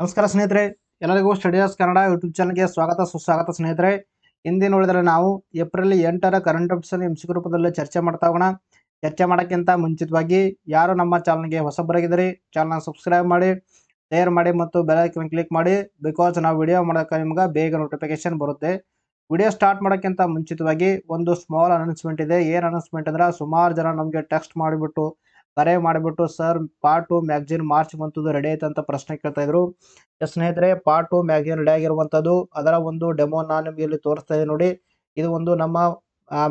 ನಮಸ್ಕಾರ ಸ್ನೇಹಿತರೆ ಎಲ್ಲರಿಗೂ ಸ್ಟಡಿಯಾಸ್ ಕನ್ನಡ ಯೂಟ್ಯೂಬ್ ಚಾನಲ್ಗೆ ಸ್ವಾಗತ ಸುಸ್ವಾಗತ ಸ್ನೇಹಿತರೆ ಹಿಂದಿನ ನೋಡಿದರೆ ನಾವು ಏಪ್ರಿಲ್ ಎಂಟರ ಕರೆಂಟ್ ಅಫೇರ್ಸ್ನ ಹಿಂಸಿಕ ರೂಪದಲ್ಲಿ ಚರ್ಚೆ ಮಾಡ್ತಾ ಹೋಗೋಣ ಚರ್ಚೆ ಮಾಡೋಕ್ಕಿಂತ ಮುಂಚಿತವಾಗಿ ಯಾರು ನಮ್ಮ ಚಾನಲ್ಗೆ ಹೊಸಬರಾಗಿದ್ದೀರಿ ಚಾನಲ್ನ ಸಬ್ಸ್ಕ್ರೈಬ್ ಮಾಡಿ ಶೇರ್ ಮಾಡಿ ಮತ್ತು ಬೆಲೈಕನ್ ಕ್ಲಿಕ್ ಮಾಡಿ ಬಿಕಾಸ್ ನಾವು ವಿಡಿಯೋ ಮಾಡೋಕೆ ನಿಮ್ಗೆ ಬೇಗ ನೋಟಿಫಿಕೇಶನ್ ಬರುತ್ತೆ ವಿಡಿಯೋ ಸ್ಟಾರ್ಟ್ ಮಾಡೋಕ್ಕಿಂತ ಮುಂಚಿತವಾಗಿ ಒಂದು ಸ್ಮಾಲ್ ಅನೌನ್ಸ್ಮೆಂಟ್ ಇದೆ ಏನು ಅನೌನ್ಸ್ಮೆಂಟ್ ಅಂದ್ರೆ ಸುಮಾರು ಜನ ನಮಗೆ ಟೆಕ್ಸ್ಟ್ ಮಾಡಿಬಿಟ್ಟು ಕರೆ ಮಾಡಿಬಿಟ್ಟು sir part two magazine March ಬಂತದ್ದು ರೆಡಿ ಅಂತ ಪ್ರಶ್ನೆ ಕೇಳ್ತಾ ಇದ್ರು ಸ್ನೇಹಿತರೆ ಪಾರ್ಟ್ ಟು ಮ್ಯಾಗ್ಝಿನ್ ರೆಡಿ ಆಗಿರುವಂಥದ್ದು ಅದರ ಒಂದು ಡೆಮೋ ನಾನು ನಿಮಗೆ ಇಲ್ಲಿ ತೋರಿಸ್ತಾ ಇದೆ ನೋಡಿ ಇದು ಒಂದು ನಮ್ಮ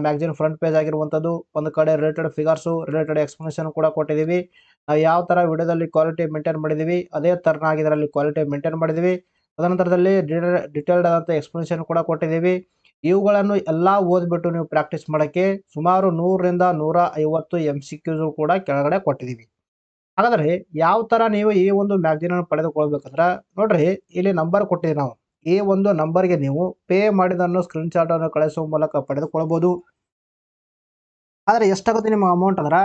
ಮ್ಯಾಗ್ಝಿನ್ ಫ್ರಂಟ್ ಪೇಜ್ ಆಗಿರುವಂಥದ್ದು ಒಂದು ಕಡೆ ರಿಲೇಟೆಡ್ ಫಿಗರ್ಸು ರಿಲೇಟೆಡ್ ಎಕ್ಸ್ಪ್ಲನೇಷನ್ ಕೂಡ ಕೊಟ್ಟಿದ್ದೀವಿ ನಾವು ಯಾವ ಥರ ವಿಡಿಯೋದಲ್ಲಿ ಕ್ವಾಲಿಟಿ ಮೇಂಟೈನ್ ಮಾಡಿದ್ದೀವಿ ಅದೇ ತರನಾಗಿ ಇದರಲ್ಲಿ ಕ್ವಾಲಿಟಿ ಮೇಂಟೈನ್ ಮಾಡಿದೀವಿ ಅದನಂತರದಲ್ಲಿ ಡಿಟೇಲ್ಡ್ ಆದಂಥ ಎಕ್ಸ್ಪ್ಲನೇಷನ್ ಕೂಡ ಕೊಟ್ಟಿದ್ದೀವಿ ಇವುಗಳನ್ನು ಎಲ್ಲ ಓದ್ಬಿಟ್ಟು ನೀವು ಪ್ರಾಕ್ಟೀಸ್ ಮಾಡೋಕ್ಕೆ ಸುಮಾರು ನೂರರಿಂದ ನೂರ ಐವತ್ತು ಎಮ್ ಸಿ ಕ್ಯೂಸ್ಗಳು ಕೂಡ ಕೆಳಗಡೆ ಕೊಟ್ಟಿದ್ದೀವಿ ಹಾಗಾದರೆ ಯಾವ ಥರ ನೀವು ಈ ಒಂದು ಮ್ಯಾಗ್ಝಿನನ್ನು ಪಡೆದುಕೊಳ್ಬೇಕಂದ್ರೆ ನೋಡ್ರಿ ಇಲ್ಲಿ ನಂಬರ್ ಕೊಟ್ಟಿದ್ದೀವಿ ನಾವು ಈ ಒಂದು ನಂಬರ್ಗೆ ನೀವು ಪೇ ಮಾಡಿದನ್ನು ಸ್ಕ್ರೀನ್ ಅನ್ನು ಕಳಿಸುವ ಮೂಲಕ ಪಡೆದುಕೊಳ್ಬೋದು ಆದರೆ ಎಷ್ಟಾಗುತ್ತೆ ನಿಮ್ಮ ಅಮೌಂಟ್ ಅಂದ್ರೆ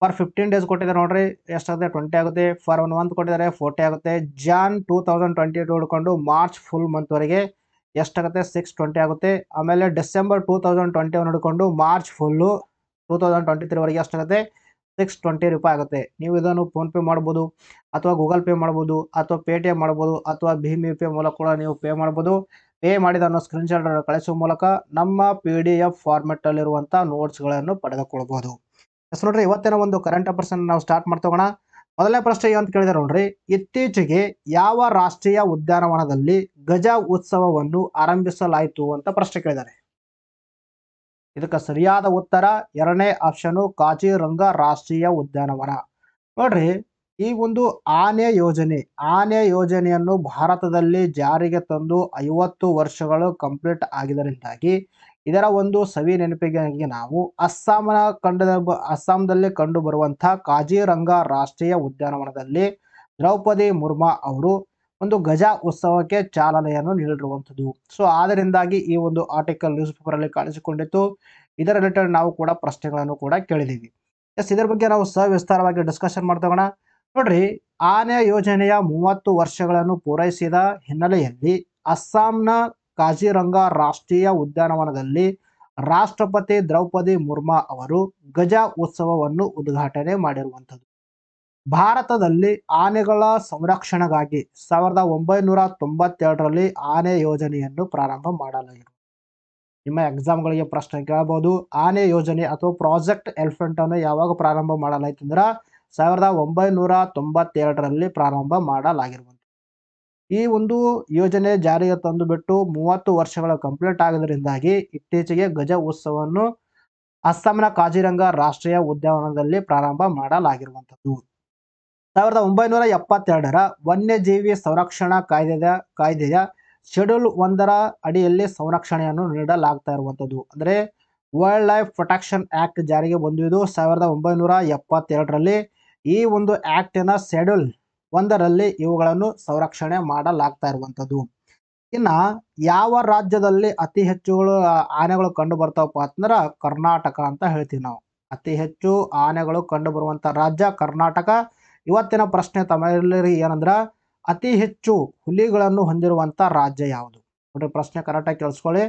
ಫಾರ್ ಫಿಫ್ಟೀನ್ ಡೇಸ್ ಕೊಟ್ಟಿದ್ದಾರೆ ನೋಡ್ರಿ ಎಷ್ಟಾಗುತ್ತೆ ಟ್ವೆಂಟಿ ಆಗುತ್ತೆ ಫಾರ್ ಒನ್ ಮಂತ್ ಕೊಟ್ಟಿದ್ದಾರೆ ಫೋರ್ಟಿ ಆಗುತ್ತೆ Jan two thousand twenty March full ಮಂತ್ವರೆಗೆ ಎಷ್ಟಾಗುತ್ತೆ ಸಿಕ್ಸ್ ಟ್ವೆಂಟಿ ಆಗುತ್ತೆ ಆಮೇಲೆ December two thousand twenty one ಹಿಡ್ಕೊಂಡು March full two thousand twenty ತ್ರೀವರೆಗೆ ಎಷ್ಟಾಗುತ್ತೆ ಸಿಕ್ಸ್ ಟ್ವೆಂಟಿ ರೂಪಾಯಿ ಆಗುತ್ತೆ ನೀವು ಇದನ್ನು ಫೋನ್ಪೇ ಮಾಡ್ಬೋದು ಅಥವಾ ಗೂಗಲ್ ಪೇ ಮಾಡ್ಬೋದು ಅಥವಾ ಪೇ ಟಿ ಮಾಡ್ಬೋದು ಅಥವಾ ಭೀಮ್ ಯು ಪಿ ಮೂಲಕ ಕೂಡ ನೀವು ಪೇ ಮಾಡ್ಬೋದು ಪೇ ಮಾಡಿದ ಅನ್ನೋ ಸ್ಕ್ರೀನ್ಶಾಟ್ ಕಳಿಸುವ ಮೂಲಕ ನಮ್ಮ ಪಿ ಡಿ ಎಫ್ ಫಾರ್ಮೆಟಲ್ಲಿರುವಂಥ ನೋಟ್ಸ್ಗಳನ್ನು ಪಡೆದುಕೊಳ್ಬೋದು ಎಸ್ ನೋಡ್ರಿ ಇವತ್ತಿನ ಒಂದು ಕರೆಂಟ್ ಅಫರ್ಸನ್ನು ನಾವು ಸ್ಟಾರ್ಟ್ ಮಾಡ್ತೋಗೋಣ ಮೊದಲನೇ ಪ್ರಶ್ನೆ ಅಂತ ಕೇಳಿದಾರೆ ನೋಡ್ರಿ ಇತ್ತೀಚೆಗೆ ಯಾವ ರಾಷ್ಟ್ರೀಯ ಉದ್ಯಾನವನದಲ್ಲಿ ಗಜ ಉತ್ಸವವನ್ನು ಆರಂಭಿಸಲಾಯಿತು ಅಂತ ಪ್ರಶ್ನೆ ಕೇಳಿದ್ದಾರೆ ಇದಕ್ಕೆ ಸರಿಯಾದ ಉತ್ತರ ಎರಡನೇ ಆಪ್ಷನ್ ಕಾಚಿರಂಗ ರಾಷ್ಟ್ರೀಯ ಉದ್ಯಾನವನ ನೋಡ್ರಿ ಈ ಒಂದು ಆನೆ ಯೋಜನೆ ಆನೆ ಯೋಜನೆಯನ್ನು ಭಾರತದಲ್ಲಿ ಜಾರಿಗೆ ತಂದು ಐವತ್ತು ವರ್ಷಗಳು ಕಂಪ್ಲೀಟ್ ಆಗಿದ್ದರಿಂದಾಗಿ ಇದರ ಒಂದು ಸವಿ ನೆನಪಿಗಾಗಿ ನಾವು ಅಸ್ಸಾಂನ ಕಂಡದ ಅಸ್ಸಾಂದಲ್ಲಿ ಕಂಡು ಬರುವಂತಹ ಕಾಜಿರಂಗ ರಾಷ್ಟ್ರೀಯ ಉದ್ಯಾನವನದಲ್ಲಿ ದ್ರೌಪದಿ ಮುರ್ಮಾ ಅವರು ಒಂದು ಗಜ ಉತ್ಸವಕ್ಕೆ ಚಾಲನೆಯನ್ನು ನೀಡಿರುವಂಥದ್ದು ಸೊ ಆದ್ದರಿಂದಾಗಿ ಈ ಒಂದು ಆರ್ಟಿಕಲ್ ನ್ಯೂಸ್ ಪೇಪರಲ್ಲಿ ಕಾಣಿಸಿಕೊಂಡಿತ್ತು ಇದರ ರಿಲೇಟೆಡ್ ನಾವು ಕೂಡ ಪ್ರಶ್ನೆಗಳನ್ನು ಕೂಡ ಕೇಳಿದ್ದೀವಿ ಎಸ್ ಇದರ ಬಗ್ಗೆ ನಾವು ಸವಿಸ್ತಾರವಾಗಿ ಡಿಸ್ಕಷನ್ ಮಾಡ್ತೋಣ ನೋಡ್ರಿ ಆನೆ ಯೋಜನೆಯ ಮೂವತ್ತು ವರ್ಷಗಳನ್ನು ಪೂರೈಸಿದ ಹಿನ್ನೆಲೆಯಲ್ಲಿ ಅಸ್ಸಾಂನ ಕಾಜಿರಂಗ ರಾಷ್ಟ್ರೀಯ ಉದ್ಯಾನವನದಲ್ಲಿ ರಾಷ್ಟ್ರಪತಿ ದ್ರೌಪದಿ ಮುರ್ಮಾ ಅವರು ಗಜ ಉತ್ಸವವನ್ನು ಉದ್ಘಾಟನೆ ಮಾಡಿರುವಂಥದ್ದು ಭಾರತದಲ್ಲಿ ಆನೆಗಳ ಸಂರಕ್ಷಣೆಗಾಗಿ ಸಾವಿರದ ಒಂಬೈನೂರ ತೊಂಬತ್ತೆರಡರಲ್ಲಿ ಆನೆ ಯೋಜನೆಯನ್ನು ಪ್ರಾರಂಭ ಮಾಡಲಾಯಿತು ನಿಮ್ಮ ಎಕ್ಸಾಮ್ಗಳಿಗೆ ಪ್ರಶ್ನೆ ಕೇಳಬಹುದು ಆನೆ ಯೋಜನೆ ಅಥವಾ ಪ್ರಾಜೆಕ್ಟ್ ಎಲಿಫೆಂಟನ್ನು ಯಾವಾಗ ಪ್ರಾರಂಭ ಮಾಡಲಾಯಿತು ಅಂದ್ರೆ ಸಾವಿರದ ಒಂಬೈನೂರ ತೊಂಬತ್ತೆರಡರಲ್ಲಿ ಪ್ರಾರಂಭ ಮಾಡಲಾಗಿರುವುದು ಈ ಒಂದು ಯೋಜನೆ ಜಾರಿಗೆ ತಂದುಬಿಟ್ಟು ಮೂವತ್ತು ವರ್ಷಗಳ ಕಂಪ್ಲೀಟ್ ಆಗೋದರಿಂದಾಗಿ ಇತ್ತೀಚೆಗೆ ಗಜ ಉತ್ಸವವನ್ನು ಅಸ್ಸಾಂನ ಕಾಜಿರಂಗ ರಾಷ್ಟ್ರೀಯ ಉದ್ಯಾನವನದಲ್ಲಿ ಪ್ರಾರಂಭ ಮಾಡಲಾಗಿರುವಂಥದ್ದು ಸಾವಿರದ ಒಂಬೈನೂರ ಎಪ್ಪತ್ತೆರಡರ ವನ್ಯಜೀವಿ ಸಂರಕ್ಷಣಾ ಕಾಯ್ದೆಯ ಕಾಯ್ದೆಯ ಶೆಡ್ಯೂಲ್ ಒಂದರ ಅಡಿಯಲ್ಲಿ ಸಂರಕ್ಷಣೆಯನ್ನು ನೀಡಲಾಗ್ತಾ ಇರುವಂಥದ್ದು ಅಂದರೆ ವೈಲ್ಡ್ ಲೈಫ್ ಪ್ರೊಟೆಕ್ಷನ್ ಆ್ಯಕ್ಟ್ ಜಾರಿಗೆ ಬಂದಿದ್ದು ಸಾವಿರದ ಒಂಬೈನೂರ ಎಪ್ಪತ್ತೆರಡರಲ್ಲಿ ಈ ಒಂದು ಆ್ಯಕ್ಟಿನ ಶೆಡ್ಯೂಲ್ ಒಂದರಲ್ಲಿ ಇವುಗಳನ್ನು ಸಂರಕ್ಷಣೆ ಮಾಡಲಾಗ್ತಾ ಇರುವಂಥದ್ದು ಇನ್ನ ಯಾವ ರಾಜ್ಯದಲ್ಲಿ ಅತಿ ಹೆಚ್ಚುಗಳು ಆನೆಗಳು ಕಂಡು ಬರ್ತಾವಪ್ಪ ಅಂತಂದ್ರೆ ಕರ್ನಾಟಕ ಅಂತ ಹೇಳ್ತೀವಿ ನಾವು ಅತಿ ಹೆಚ್ಚು ಆನೆಗಳು ಕಂಡು ಬರುವಂತ ರಾಜ್ಯ ಕರ್ನಾಟಕ ಇವತ್ತಿನ ಪ್ರಶ್ನೆ ತಮ್ಮೆಲ್ಲರಿ ಏನಂದ್ರೆ ಅತಿ ಹೆಚ್ಚು ಹುಲಿಗಳನ್ನು ಹೊಂದಿರುವಂತ ರಾಜ್ಯ ಯಾವುದು ನೋಡ್ರಿ ಪ್ರಶ್ನೆ ಕರೆಕ್ಟಾಗಿ ಕೇಳಿಸ್ಕೊಳ್ಳಿ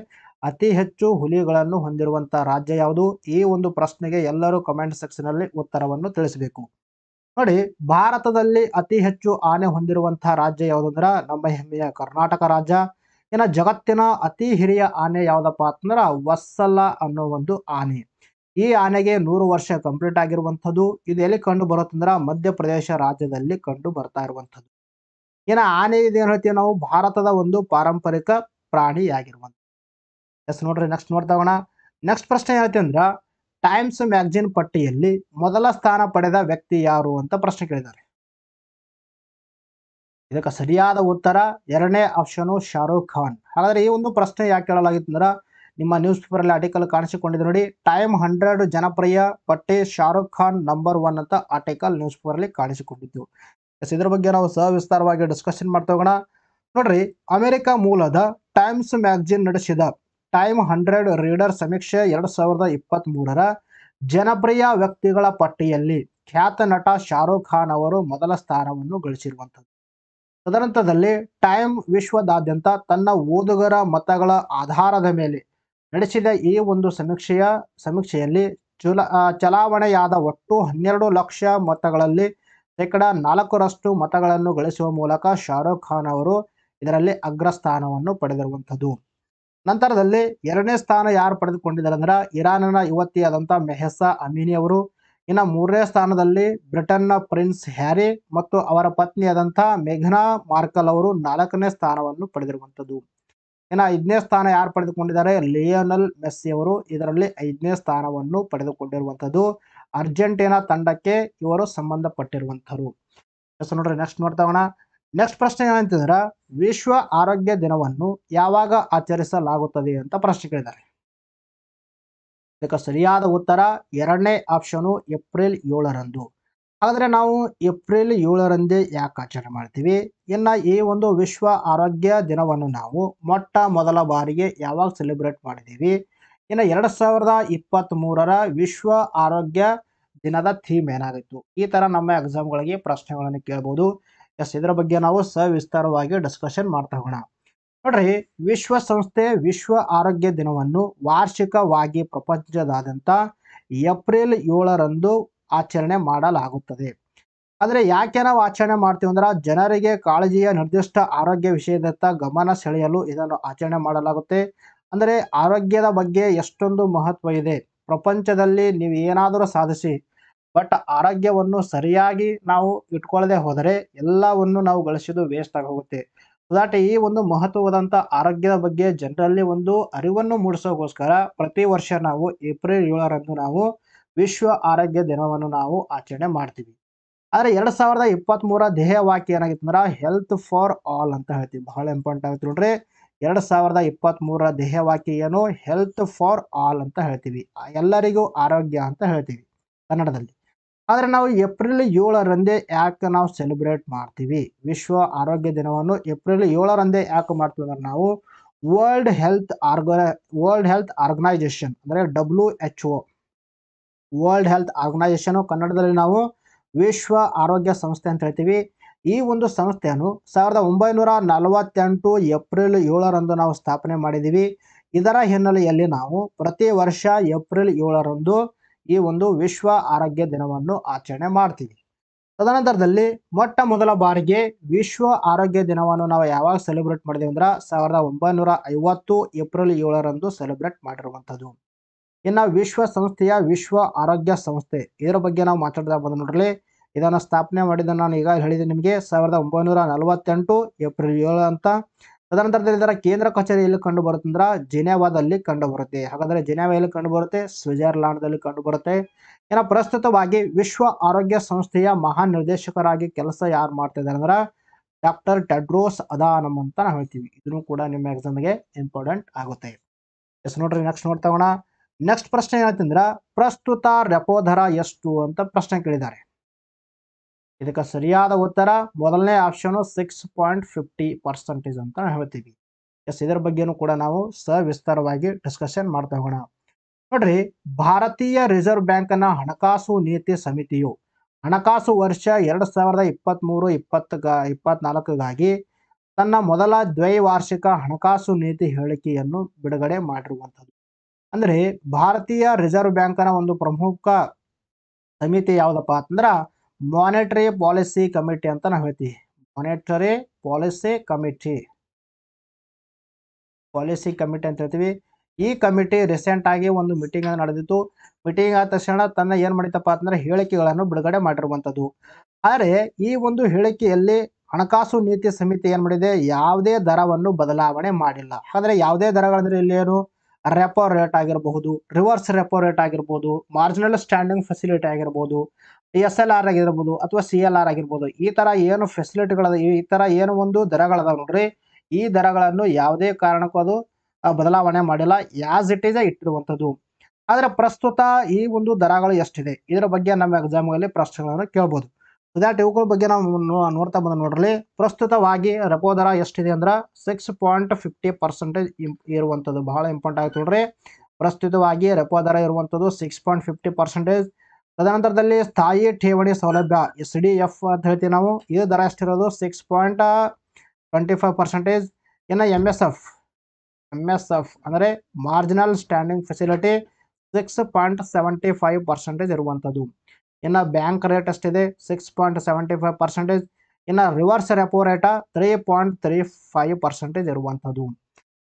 ಅತಿ ಹೆಚ್ಚು ಹುಲಿಗಳನ್ನು ಹೊಂದಿರುವಂತ ರಾಜ್ಯ ಯಾವುದು ಈ ಒಂದು ಪ್ರಶ್ನೆಗೆ ಎಲ್ಲರೂ ಕಮೆಂಟ್ ಅಲ್ಲಿ ಉತ್ತರವನ್ನು ತಿಳಿಸಬೇಕು ನೋಡಿ ಭಾರತದಲ್ಲಿ ಅತಿ ಹೆಚ್ಚು ಆನೆ ಹೊಂದಿರುವಂತಹ ರಾಜ್ಯ ಯಾವುದಂದ್ರೆ ನಮ್ಮ ಹೆಮ್ಮೆಯ ಕರ್ನಾಟಕ ರಾಜ್ಯ ಏನ ಜಗತ್ತಿನ ಅತಿ ಹಿರಿಯ ಆನೆ ಯಾವುದಪ್ಪ ಅಂತಂದ್ರೆ ವತ್ಸಲ ಅನ್ನೋ ಒಂದು ಆನೆ ಈ ಆನೆಗೆ ನೂರು ವರ್ಷ ಕಂಪ್ಲೀಟ್ ಆಗಿರುವಂಥದ್ದು ಇದು ಎಲ್ಲಿ ಕಂಡು ಬರುತ್ತಂದ್ರೆ ಮಧ್ಯಪ್ರದೇಶ ರಾಜ್ಯದಲ್ಲಿ ಕಂಡು ಬರ್ತಾ ಇರುವಂಥದ್ದು ಏನ ಆನೆ ಇದೇನು ಹೇಳ್ತೀವಿ ನಾವು ಭಾರತದ ಒಂದು ಪಾರಂಪರಿಕ ಪ್ರಾಣಿಯಾಗಿರುವಂಥ ಎಸ್ ನೋಡ್ರಿ ನೆಕ್ಸ್ಟ್ ಹೋಗೋಣ ನೆಕ್ಸ್ಟ್ ಪ್ರಶ್ನೆ ಹೇಳ್ತೀವಿ ಅಂದ್ರೆ ಟೈಮ್ಸ್ ಮ್ಯಾಗಝಿನ್ ಪಟ್ಟಿಯಲ್ಲಿ ಮೊದಲ ಸ್ಥಾನ ಪಡೆದ ವ್ಯಕ್ತಿ ಯಾರು ಅಂತ ಪ್ರಶ್ನೆ ಕೇಳಿದ್ದಾರೆ ಇದಕ್ಕೆ ಸರಿಯಾದ ಉತ್ತರ ಎರಡನೇ ಆಪ್ಷನು ಶಾರುಖ್ ಖಾನ್ ಹಾಗಾದ್ರೆ ಈ ಒಂದು ಪ್ರಶ್ನೆ ಯಾಕೆ ಕೇಳಲಾಗಿತ್ತು ಅಂದ್ರೆ ನಿಮ್ಮ ನ್ಯೂಸ್ ಪೇಪರಲ್ಲಿ ಆರ್ಟಿಕಲ್ ಕಾಣಿಸಿಕೊಂಡಿದೆ ನೋಡಿ ಟೈಮ್ ಹಂಡ್ರೆಡ್ ಜನಪ್ರಿಯ ಪಟ್ಟಿ ಶಾರುಖ್ ಖಾನ್ ನಂಬರ್ ಒನ್ ಅಂತ ಆರ್ಟಿಕಲ್ ನ್ಯೂಸ್ ಪೇಪರಲ್ಲಿ ಕಾಣಿಸಿಕೊಂಡಿತ್ತು ಇದ್ರ ಬಗ್ಗೆ ನಾವು ಸವಿಸ್ತಾರವಾಗಿ ಡಿಸ್ಕಷನ್ ಮಾಡ್ತಾ ಹೋಗೋಣ ನೋಡ್ರಿ ಅಮೆರಿಕ ಮೂಲದ ಟೈಮ್ಸ್ ಮ್ಯಾಗಝಿನ್ ನಡೆಸಿದ ಟೈಮ್ ಹಂಡ್ರೆಡ್ ರೀಡರ್ ಸಮೀಕ್ಷೆ ಎರಡು ಸಾವಿರದ ಇಪ್ಪತ್ತ್ ಮೂರರ ಜನಪ್ರಿಯ ವ್ಯಕ್ತಿಗಳ ಪಟ್ಟಿಯಲ್ಲಿ ಖ್ಯಾತ ನಟ ಶಾರುಖ್ ಖಾನ್ ಅವರು ಮೊದಲ ಸ್ಥಾನವನ್ನು ಗಳಿಸಿರುವಂಥದ್ದು ತದನಂತರದಲ್ಲಿ ಟೈಮ್ ವಿಶ್ವದಾದ್ಯಂತ ತನ್ನ ಓದುಗರ ಮತಗಳ ಆಧಾರದ ಮೇಲೆ ನಡೆಸಿದ ಈ ಒಂದು ಸಮೀಕ್ಷೆಯ ಸಮೀಕ್ಷೆಯಲ್ಲಿ ಚುಲ ಚಲಾವಣೆಯಾದ ಒಟ್ಟು ಹನ್ನೆರಡು ಲಕ್ಷ ಮತಗಳಲ್ಲಿ ಶೇಕಡಾ ನಾಲ್ಕರಷ್ಟು ಮತಗಳನ್ನು ಗಳಿಸುವ ಮೂಲಕ ಶಾರುಖ್ ಖಾನ್ ಅವರು ಇದರಲ್ಲಿ ಅಗ್ರಸ್ಥಾನವನ್ನು ಪಡೆದಿರುವಂಥದ್ದು ನಂತರದಲ್ಲಿ ಎರಡನೇ ಸ್ಥಾನ ಯಾರು ಪಡೆದುಕೊಂಡಿದ್ದಾರೆ ಅಂದ್ರೆ ಇರಾನ್ನ ಯುವತಿಯಾದಂಥ ಮೆಹಸಾ ಅಮೀನಿ ಅವರು ಇನ್ನು ಮೂರನೇ ಸ್ಥಾನದಲ್ಲಿ ಬ್ರಿಟನ್ನ ಪ್ರಿನ್ಸ್ ಹ್ಯಾರಿ ಮತ್ತು ಅವರ ಪತ್ನಿಯಾದಂಥ ಮೇಘನಾ ಮಾರ್ಕಲ್ ಅವರು ನಾಲ್ಕನೇ ಸ್ಥಾನವನ್ನು ಪಡೆದಿರುವಂಥದ್ದು ಇನ್ನು ಐದನೇ ಸ್ಥಾನ ಯಾರು ಪಡೆದುಕೊಂಡಿದ್ದಾರೆ ಲಿಯೋನಲ್ ಮೆಸ್ಸಿ ಅವರು ಇದರಲ್ಲಿ ಐದನೇ ಸ್ಥಾನವನ್ನು ಪಡೆದುಕೊಂಡಿರುವಂಥದ್ದು ಅರ್ಜೆಂಟೀನಾ ತಂಡಕ್ಕೆ ಇವರು ಸಂಬಂಧಪಟ್ಟಿರುವಂಥರು ನೋಡ್ರಿ ನೆಕ್ಸ್ಟ್ ನೋಡ್ತಾ ನೆಕ್ಸ್ಟ್ ಪ್ರಶ್ನೆ ಏನಂತಂದ್ರೆ ವಿಶ್ವ ಆರೋಗ್ಯ ದಿನವನ್ನು ಯಾವಾಗ ಆಚರಿಸಲಾಗುತ್ತದೆ ಅಂತ ಪ್ರಶ್ನೆ ಕೇಳಿದ್ದಾರೆ ಇದಕ್ಕೆ ಸರಿಯಾದ ಉತ್ತರ ಎರಡನೇ ಆಪ್ಷನು ಏಪ್ರಿಲ್ ಏಳರಂದು ಆದರೆ ನಾವು ಏಪ್ರಿಲ್ ಏಳರಂದೇ ಯಾಕೆ ಆಚರಣೆ ಮಾಡ್ತೀವಿ ಇನ್ನು ಈ ಒಂದು ವಿಶ್ವ ಆರೋಗ್ಯ ದಿನವನ್ನು ನಾವು ಮೊಟ್ಟ ಮೊದಲ ಬಾರಿಗೆ ಯಾವಾಗ ಸೆಲೆಬ್ರೇಟ್ ಮಾಡಿದ್ದೀವಿ ಇನ್ನು ಎರಡು ಸಾವಿರದ ಮೂರರ ವಿಶ್ವ ಆರೋಗ್ಯ ದಿನದ ಥೀಮ್ ಏನಾಗಿತ್ತು ಈ ಥರ ನಮ್ಮ ಎಕ್ಸಾಮ್ಗಳಿಗೆ ಪ್ರಶ್ನೆಗಳನ್ನು ಕೇಳ್ಬೋದು ಎಸ್ ಇದರ ಬಗ್ಗೆ ನಾವು ಸವಿಸ್ತಾರವಾಗಿ ಡಿಸ್ಕಷನ್ ಮಾಡ್ತಾ ಹೋಗೋಣ ನೋಡ್ರಿ ವಿಶ್ವಸಂಸ್ಥೆ ವಿಶ್ವ ಆರೋಗ್ಯ ದಿನವನ್ನು ವಾರ್ಷಿಕವಾಗಿ ಪ್ರಪಂಚದಾದ್ಯಂತ ಏಪ್ರಿಲ್ ಏಳರಂದು ಆಚರಣೆ ಮಾಡಲಾಗುತ್ತದೆ ಆದರೆ ಯಾಕೆ ನಾವು ಆಚರಣೆ ಮಾಡ್ತೀವಿ ಅಂದ್ರೆ ಜನರಿಗೆ ಕಾಳಜಿಯ ನಿರ್ದಿಷ್ಟ ಆರೋಗ್ಯ ವಿಷಯದತ್ತ ಗಮನ ಸೆಳೆಯಲು ಇದನ್ನು ಆಚರಣೆ ಮಾಡಲಾಗುತ್ತೆ ಅಂದರೆ ಆರೋಗ್ಯದ ಬಗ್ಗೆ ಎಷ್ಟೊಂದು ಮಹತ್ವ ಇದೆ ಪ್ರಪಂಚದಲ್ಲಿ ನೀವು ಏನಾದರೂ ಸಾಧಿಸಿ ಬಟ್ ಆರೋಗ್ಯವನ್ನು ಸರಿಯಾಗಿ ನಾವು ಇಟ್ಕೊಳ್ಳದೆ ಹೋದರೆ ಎಲ್ಲವನ್ನು ನಾವು ಗಳಿಸೋದು ವೇಸ್ಟ್ ಆಗಿ ಹೋಗುತ್ತೆ ಈ ಒಂದು ಮಹತ್ವವಾದಂಥ ಆರೋಗ್ಯದ ಬಗ್ಗೆ ಜನರಲ್ಲಿ ಒಂದು ಅರಿವನ್ನು ಮೂಡಿಸೋಕೋಸ್ಕರ ಪ್ರತಿ ವರ್ಷ ನಾವು ಏಪ್ರಿಲ್ ಏಳರಂದು ನಾವು ವಿಶ್ವ ಆರೋಗ್ಯ ದಿನವನ್ನು ನಾವು ಆಚರಣೆ ಮಾಡ್ತೀವಿ ಆದರೆ ಎರಡು ಸಾವಿರದ ಮೂರ ದೇಹ ವಾಕ್ಯ ಏನಾಗಿತ್ತು ಅಂದ್ರೆ ಹೆಲ್ತ್ ಫಾರ್ ಆಲ್ ಅಂತ ಹೇಳ್ತೀವಿ ಬಹಳ ಇಂಪಾರ್ಟೆಂಟ್ ಆಗುತ್ತೆ ನೋಡ್ರಿ ಎರಡು ಸಾವಿರದ ಮೂರರ ದೇಹ ವಾಕ್ಯ ಏನು ಹೆಲ್ತ್ ಫಾರ್ ಆಲ್ ಅಂತ ಹೇಳ್ತೀವಿ ಎಲ್ಲರಿಗೂ ಆರೋಗ್ಯ ಅಂತ ಹೇಳ್ತೀವಿ ಕನ್ನಡದಲ್ಲಿ ಆದರೆ ನಾವು ಏಪ್ರಿಲ್ ಏಳರಂದೇ ಯಾಕೆ ನಾವು ಸೆಲೆಬ್ರೇಟ್ ಮಾಡ್ತೀವಿ ವಿಶ್ವ ಆರೋಗ್ಯ ದಿನವನ್ನು ಏಪ್ರಿಲ್ ಏಳರಂದೇ ಯಾಕೆ ಮಾಡ್ತೀವಿ ಅಂದ್ರೆ ನಾವು World Health Org World Health Organization ಅಂದರೆ W H O World Health Organization ಕನ್ನಡದಲ್ಲಿ ನಾವು ವಿಶ್ವ ಆರೋಗ್ಯ ಸಂಸ್ಥೆ ಅಂತ ಹೇಳ್ತೀವಿ ಈ ಒಂದು ಸಂಸ್ಥೆಯನ್ನು ಸಾವಿರದ ಒಂಬೈನೂರ ನಲವತ್ತೆಂಟು ಏಪ್ರಿಲ್ ಏಳರಂದು ನಾವು ಸ್ಥಾಪನೆ ಮಾಡಿದ್ದೀವಿ ಇದರ ಹಿನ್ನೆಲೆಯಲ್ಲಿ ನಾವು ಪ್ರತಿ ವರ್ಷ ಏಪ್ರಿಲ್ ಏಳರಂದು ಈ ಒಂದು ವಿಶ್ವ ಆರೋಗ್ಯ ದಿನವನ್ನು ಆಚರಣೆ ಮಾಡ್ತೀವಿ ತದನಂತರದಲ್ಲಿ ಮೊಟ್ಟ ಮೊದಲ ಬಾರಿಗೆ ವಿಶ್ವ ಆರೋಗ್ಯ ದಿನವನ್ನು ನಾವು ಯಾವಾಗ ಸೆಲೆಬ್ರೇಟ್ ಮಾಡಿದೆವು ಅಂದ್ರೆ ಸಾವಿರದ ಒಂಬೈನೂರ ಐವತ್ತು ಏಪ್ರಿಲ್ ಏಳರಂದು ಸೆಲೆಬ್ರೇಟ್ ಮಾಡಿರುವಂಥದ್ದು ಇನ್ನು ಸಂಸ್ಥೆಯ ವಿಶ್ವ ಆರೋಗ್ಯ ಸಂಸ್ಥೆ ಇದರ ಬಗ್ಗೆ ನಾವು ಮಾತಾಡ್ತಾ ಬಂದು ನೋಡ್ರಿ ಇದನ್ನು ಸ್ಥಾಪನೆ ಮಾಡಿದ ನಾನು ಈಗ ಹೇಳಿದೆ ನಿಮಗೆ ಸಾವಿರದ ಒಂಬೈನೂರ ನಲವತ್ತೆಂಟು ಏಪ್ರಿಲ್ ಏಳು ಅಂತ ತದನಂತರದಲ್ಲಿ ಇದರ ಕೇಂದ್ರ ಕಚೇರಿ ಎಲ್ಲಿ ಕಂಡು ಅಂದ್ರೆ ಜಿನೆವಾದಲ್ಲಿ ಕಂಡು ಬರುತ್ತೆ ಹಾಗಾದ್ರೆ ಜಿನೆವಾ ಎಲ್ಲಿ ಕಂಡು ಬರುತ್ತೆ ದಲ್ಲಿ ಕಂಡು ಬರುತ್ತೆ ಏನ ಪ್ರಸ್ತುತವಾಗಿ ವಿಶ್ವ ಆರೋಗ್ಯ ಸಂಸ್ಥೆಯ ಮಹಾ ನಿರ್ದೇಶಕರಾಗಿ ಕೆಲಸ ಯಾರು ಮಾಡ್ತಾ ಇದ್ದಾರೆ ಅಂದ್ರೆ ಡಾಕ್ಟರ್ ಟೆಡ್ರೋಸ್ ಅದಾನಮ್ ಅಂತ ನಾವು ಹೇಳ್ತೀವಿ ಇದನ್ನು ಕೂಡ ನಿಮ್ಮ ಎಕ್ಸಾಮ್ಗೆ ಇಂಪಾರ್ಟೆಂಟ್ ಆಗುತ್ತೆ ಎಸ್ ನೋಡ್ರಿ ನೆಕ್ಸ್ಟ್ ನೋಡ್ತಾ ನೆಕ್ಸ್ಟ್ ಪ್ರಶ್ನೆ ಏನಂತಂದ್ರೆ ಪ್ರಸ್ತುತ ರೆಪೋ ದರ ಎಷ್ಟು ಅಂತ ಪ್ರಶ್ನೆ ಕೇಳಿದ್ದಾರೆ ಇದಕ್ಕೆ ಸರಿಯಾದ ಉತ್ತರ ಮೊದಲನೇ option six point fifty percentage ಅಂತ ಹೇಳ್ತೀವಿ ಎಸ್ ಇದರ ಬಗ್ಗೆನೂ ಕೂಡ ನಾವು ಸವಿಸ್ತಾರವಾಗಿ ಡಿಸ್ಕಷನ್ ಮಾಡ್ತಾ ಹೋಗೋಣ ನೋಡ್ರಿ ಭಾರತೀಯ ರಿಸರ್ವ್ ನ ಹಣಕಾಸು ನೀತಿ ಸಮಿತಿಯು ಹಣಕಾಸು ವರ್ಷ ಎರಡು ಸಾವಿರದ ಮೂರು ಇಪ್ಪತ್ತು ಇಪ್ಪತ್ನಾಲ್ಕಗಾಗಿ ತನ್ನ ಮೊದಲ ದ್ವೈವಾರ್ಷಿಕ ಹಣಕಾಸು ನೀತಿ ಹೇಳಿಕೆಯನ್ನು ಬಿಡುಗಡೆ ಮಾಡಿರುವಂಥದ್ದು ಅಂದರೆ ಭಾರತೀಯ ರಿಸರ್ವ್ ಬ್ಯಾಂಕ್ನ ಒಂದು ಪ್ರಮುಖ ಸಮಿತಿ ಯಾವುದಪ್ಪ ಅಂತಂದ್ರೆ ಮಾನಿಟರಿ ಪಾಲಿಸಿ ಕಮಿಟಿ ಅಂತ ನಾವು ಹೇಳ್ತೀವಿ monetary policy committee policy committee ಅಂತ ಹೇಳ್ತೀವಿ ಈ ಕಮಿಟಿ ರೀಸೆಂಟ್ ಆಗಿ ಒಂದು ಮೀಟಿಂಗ್ ನಡೆದಿತ್ತು ಮೀಟಿಂಗ್ ಆದ ತಕ್ಷಣ ತನ್ನ ಏನ್ ಮಾಡಿತಪ್ಪ ಅಂದ್ರೆ ಹೇಳಿಕೆಗಳನ್ನು ಬಿಡುಗಡೆ ಮಾಡಿರುವಂತದ್ದು ಆದರೆ ಈ ಒಂದು ಹೇಳಿಕೆಯಲ್ಲಿ ಹಣಕಾಸು ನೀತಿ ಸಮಿತಿ ಏನ್ ಮಾಡಿದೆ ಯಾವುದೇ ದರವನ್ನು ಬದಲಾವಣೆ ಮಾಡಿಲ್ಲ ಅಂದರೆ ಯಾವುದೇ ದರಗಳಂದ್ರೆ ಇಲ್ಲಿ ಏನು ರೆಪೋ ರೇಟ್ ಆಗಿರಬಹುದು ರಿವರ್ಸ್ ರೆಪೋ ರೇಟ್ ಆಗಿರ್ಬೋದು ಮಾರ್ಜಿನಲ್ ಸ್ಟ್ಯಾಂಡಿಂಗ್ ಫೆಸಿಲಿಟಿ ಆಗಿರ್ಬೋದು ಎಸ್ ಎಲ್ ಆರ್ ಆಗಿರ್ಬೋದು ಅಥವಾ ಸಿ ಎಲ್ ಆರ್ ಆಗಿರ್ಬೋದು ಈ ಥರ ಏನು ಫೆಸಿಲಿಟಿಗಳದ ಈ ಥರ ಏನು ಒಂದು ದರಗಳದಾವ ನೋಡ್ರಿ ಈ ದರಗಳನ್ನು ಯಾವುದೇ ಕಾರಣಕ್ಕೂ ಅದು ಬದಲಾವಣೆ ಮಾಡಿಲ್ಲ ಯಾಸ್ ಇಟ್ ಈಸ್ ಇಟ್ಟಿರುವಂಥದ್ದು ಆದರೆ ಪ್ರಸ್ತುತ ಈ ಒಂದು ದರಗಳು ಎಷ್ಟಿದೆ ಇದರ ಬಗ್ಗೆ ನಮ್ಮ ಎಕ್ಸಾಮ್ಗಳಲ್ಲಿ ಪ್ರಶ್ನೆಗಳನ್ನು ಕೇಳ್ಬೋದು ಉದಾಹರಣೆ ಇವುಗಳ ಬಗ್ಗೆ ನಾವು ನೋಡ್ತಾ ಬಂದ ನೋಡ್ರಿ ಪ್ರಸ್ತುತವಾಗಿ ರೆಪೋ ದರ ಎಷ್ಟಿದೆ ಅಂದ್ರೆ ಸಿಕ್ಸ್ ಪಾಯಿಂಟ್ ಫಿಫ್ಟಿ ಪರ್ಸೆಂಟೇಜ್ ಇರುವಂಥದ್ದು ಬಹಳ ಇಂಪಾರ್ಟೆಂಟ್ ಆಯ್ತು ನೋಡ್ರಿ ಪ್ರಸ್ತುತವಾಗಿ ರೆಪೋ ದರ ಇರುವಂಥದ್ದು ಸಿಕ್ಸ್ ಪಾಯಿಂಟ್ ಫಿಫ್ಟಿ ಪರ್ಸೆಂಟೇಜ್ ತದನಂತರದಲ್ಲಿ ಸ್ಥಾಯಿ ಠೇವಣಿ ಸೌಲಭ್ಯ ಎಸ್ ಡಿ ಎಫ್ ಅಂತ ಹೇಳ್ತೀವಿ ನಾವು ಇದು ದರ ಎಷ್ಟಿರೋದು six point twenty five percentage ಇನ್ನು M S F M S F ಅಂದರೆ marginal standing facility six point seventy five percentage ಇರುವಂಥದ್ದು ಇನ್ನು ಬ್ಯಾಂಕ್ ರೇಟ್ ಎಷ್ಟಿದೆ six point seventy five percentage ಇನ್ನು reverse repo rate three point three five percentage ಇರುವಂಥದ್ದು